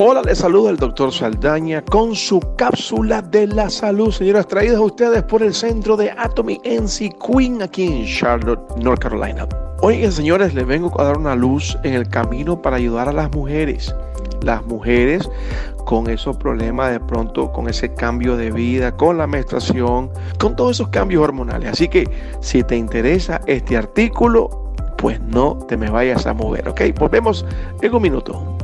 Hola, les saludo el doctor Saldaña con su cápsula de la salud, señoras, traídas a ustedes por el centro de Atomy NC Queen aquí en Charlotte, North Carolina. Oigan, señores, les vengo a dar una luz en el camino para ayudar a las mujeres. Las mujeres con esos problemas de pronto, con ese cambio de vida, con la menstruación, con todos esos cambios hormonales. Así que si te interesa este artículo, pues no te me vayas a mover, ¿ok? Volvemos en un minuto.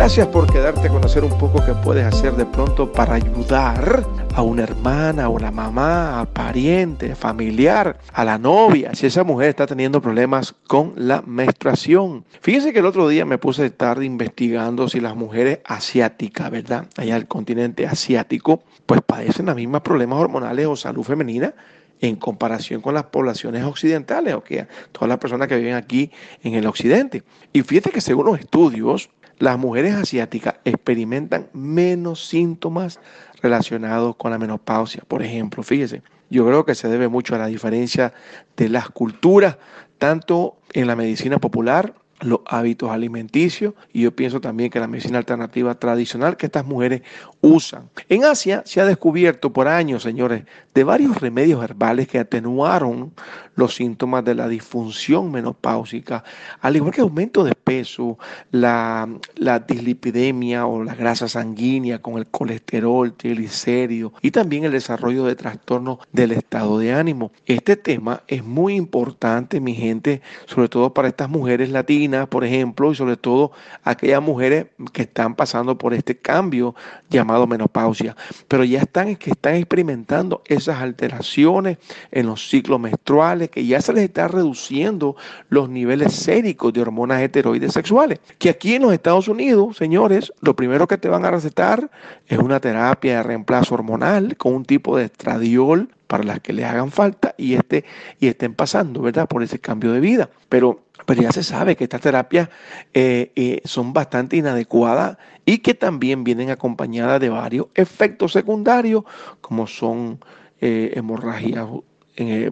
Gracias por quedarte a conocer un poco qué puedes hacer de pronto para ayudar a una hermana, a una mamá, a pariente, familiar, a la novia, si esa mujer está teniendo problemas con la menstruación. Fíjense que el otro día me puse a tarde investigando si las mujeres asiáticas, ¿verdad? Allá el continente asiático, pues padecen los mismas problemas hormonales o salud femenina en comparación con las poblaciones occidentales, o okay, que todas las personas que viven aquí en el occidente. Y fíjense que según los estudios, las mujeres asiáticas experimentan menos síntomas relacionados con la menopausia. Por ejemplo, fíjese, yo creo que se debe mucho a la diferencia de las culturas, tanto en la medicina popular, los hábitos alimenticios, y yo pienso también que la medicina alternativa tradicional, que estas mujeres usan. En Asia se ha descubierto por años, señores, de varios remedios herbales que atenuaron los síntomas de la disfunción menopáusica, al igual que aumento de peso, la, la dislipidemia o la grasa sanguínea con el colesterol, triglicéridos y también el desarrollo de trastornos del estado de ánimo. Este tema es muy importante, mi gente, sobre todo para estas mujeres latinas, por ejemplo, y sobre todo aquellas mujeres que están pasando por este cambio llamado menopausia, pero ya están que están experimentando esas alteraciones en los ciclos menstruales, que ya se les está reduciendo los niveles séricos de hormonas heteroides sexuales. Que aquí en los Estados Unidos, señores, lo primero que te van a recetar es una terapia de reemplazo hormonal con un tipo de estradiol para las que les hagan falta y, este, y estén pasando, ¿verdad? Por ese cambio de vida. Pero, pero ya se sabe que estas terapias eh, eh, son bastante inadecuadas y que también vienen acompañadas de varios efectos secundarios, como son eh, hemorragias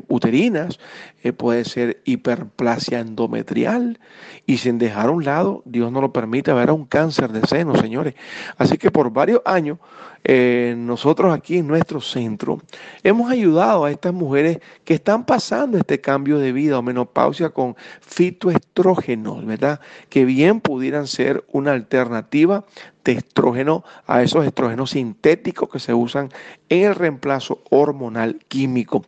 uterinas, puede ser hiperplasia endometrial y sin dejar a un lado, Dios no lo permite, haber un cáncer de seno, señores. Así que por varios años eh, nosotros aquí en nuestro centro hemos ayudado a estas mujeres que están pasando este cambio de vida o menopausia con fitoestrógenos, ¿verdad? Que bien pudieran ser una alternativa de estrógeno a esos estrógenos sintéticos que se usan en el reemplazo hormonal químico.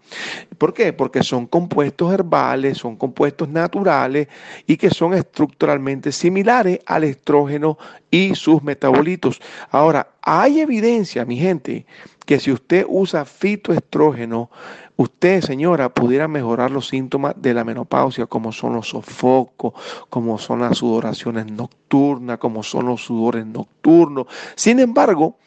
¿Por qué? Porque son compuestos herbales, son compuestos naturales y que son estructuralmente similares al estrógeno y sus metabolitos. Ahora, hay evidencia, mi gente, que si usted usa fitoestrógeno, usted, señora, pudiera mejorar los síntomas de la menopausia, como son los sofocos, como son las sudoraciones nocturnas, como son los sudores nocturnos. Sin embargo,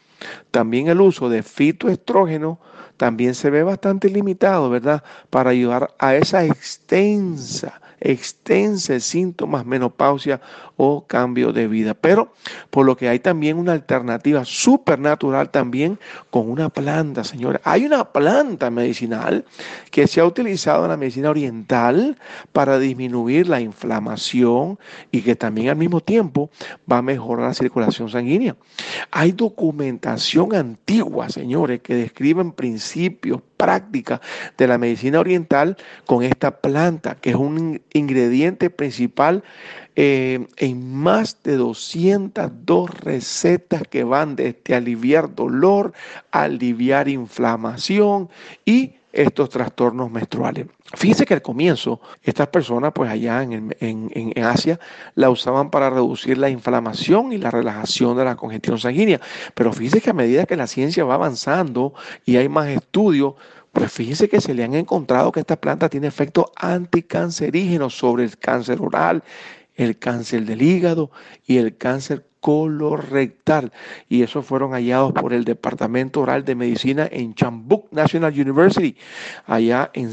también el uso de fitoestrógeno también se ve bastante limitado, ¿verdad? Para ayudar a esa extensa Extensos, síntomas, menopausia o cambio de vida. Pero por lo que hay también una alternativa supernatural también con una planta, señores. Hay una planta medicinal que se ha utilizado en la medicina oriental para disminuir la inflamación y que también al mismo tiempo va a mejorar la circulación sanguínea. Hay documentación antigua, señores, que describen principios, prácticas de la medicina oriental con esta planta, que es un ingrediente principal eh, en más de 202 recetas que van desde este aliviar dolor, aliviar inflamación y estos trastornos menstruales. Fíjense que al comienzo, estas personas, pues allá en, en, Asia, la usaban para reducir la inflamación y la relajación de la congestión sanguínea. Pero fíjense que a medida que la ciencia va avanzando y hay más estudios, pues fíjense que se le han encontrado que esta planta tiene efectos anticancerígenos sobre el cáncer oral, el cáncer del hígado y el cáncer colorectal. Y esos fueron hallados por el Departamento Oral de Medicina en Chambuk National University, allá en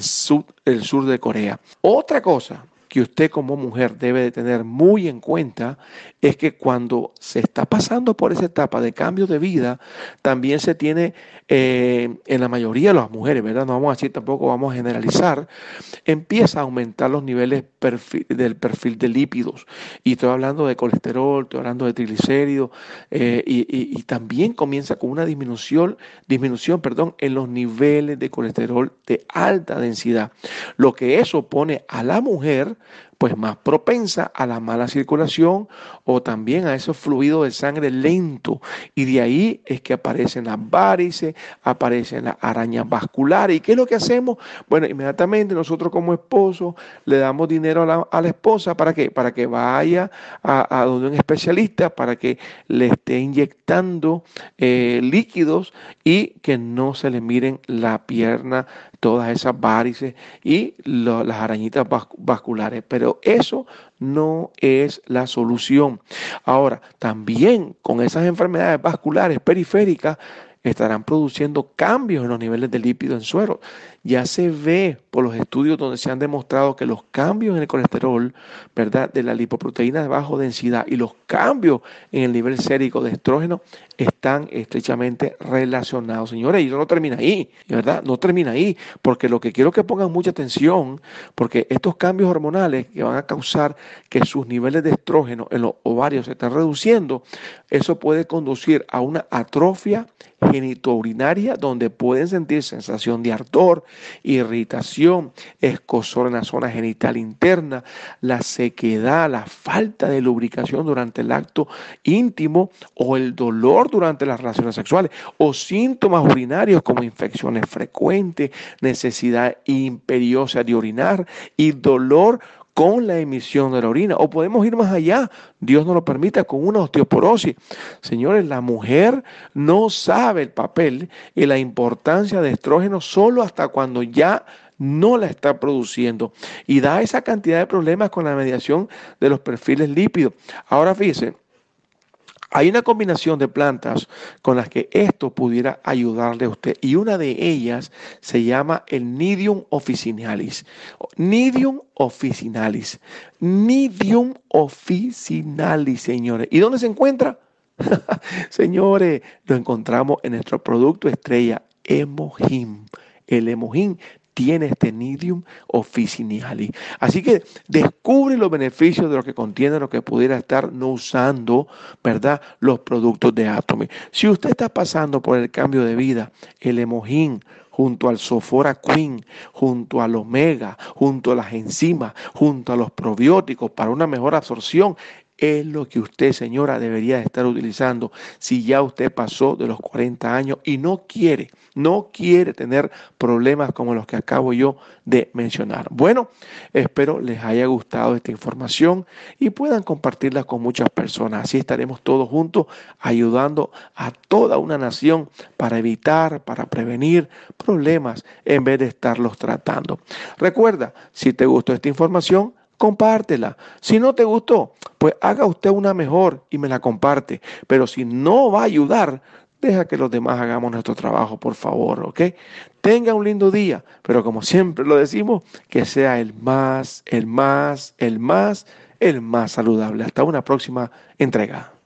el sur de Corea. Otra cosa que usted como mujer debe de tener muy en cuenta es que cuando se está pasando por esa etapa de cambio de vida, también se tiene eh, en la mayoría de las mujeres, ¿verdad? No vamos a decir tampoco, vamos a generalizar, empieza a aumentar los niveles del perfil de lípidos. Y estoy hablando de colesterol, estoy hablando de triglicéridos, eh, y, y, también comienza con una disminución, disminución perdón, en los niveles de colesterol de alta densidad. Lo que eso pone a la mujer pues más propensa a la mala circulación o también a esos fluidos de sangre lento. Y de ahí es que aparecen las varices, aparecen las arañas vasculares. ¿Y qué es lo que hacemos? Bueno, inmediatamente nosotros como esposo le damos dinero a la, esposa para qué? Para que vaya a, donde un especialista, para que le esté inyectando eh, líquidos y que no se le miren la pierna todas esas varices y las arañitas vasculares. Pero eso no es la solución. Ahora, también con esas enfermedades vasculares periféricas, estarán produciendo cambios en los niveles de lípido en suero. Ya se ve por los estudios donde se han demostrado que los cambios en el colesterol, ¿verdad? De la lipoproteína de baja densidad y los cambios en el nivel sérico de estrógeno están estrechamente relacionados, señores. Y eso no termina ahí, ¿verdad? No termina ahí, porque lo que quiero que pongan mucha atención, porque estos cambios hormonales que van a causar que sus niveles de estrógeno en los ovarios se están reduciendo, eso puede conducir a una atrofia genitourinaria donde pueden sentir sensación de ardor, irritación, escosor en la zona genital interna, la sequedad, la falta de lubricación durante el acto íntimo o el dolor durante las relaciones sexuales o síntomas urinarios como infecciones frecuentes, necesidad imperiosa de orinar y dolor con la emisión de la orina. O podemos ir más allá, Dios no lo permita, con una osteoporosis. Señores, la mujer no sabe el papel y la importancia de estrógeno solo hasta cuando ya no la está produciendo. Y da esa cantidad de problemas con la mediación de los perfiles lípidos. Ahora fíjense. Hay una combinación de plantas con las que esto pudiera ayudarle a usted y una de ellas se llama el Nidium officinalis. Nidium officinalis. Nidium officinalis, señores. ¿Y dónde se encuentra? señores, lo encontramos en nuestro producto estrella, Emojim. El Emojim tiene este Nidium officinali. Así que descubre los beneficios de lo que contiene, lo que pudiera estar no usando, ¿verdad? Los productos de Atomy. Si usted está pasando por el cambio de vida, el emojín, junto al Sofora Queen, junto al Omega, junto a las enzimas, junto a los probióticos para una mejor absorción, es lo que usted, señora, debería estar utilizando si ya usted pasó de los 40 años y no quiere, no quiere tener problemas como los que acabo yo de mencionar. Bueno, espero les haya gustado esta información y puedan compartirla con muchas personas. Así estaremos todos juntos ayudando a toda una nación para evitar, para prevenir problemas en vez de estarlos tratando. Recuerda, si te gustó esta información, compártela. Si no te gustó, pues haga usted una mejor y me la comparte. Pero si no va a ayudar, deja que los demás hagamos nuestro trabajo, por favor, ¿ok? Tenga un lindo día, pero como siempre lo decimos, que sea el más, el más, el más, el más saludable. Hasta una próxima entrega.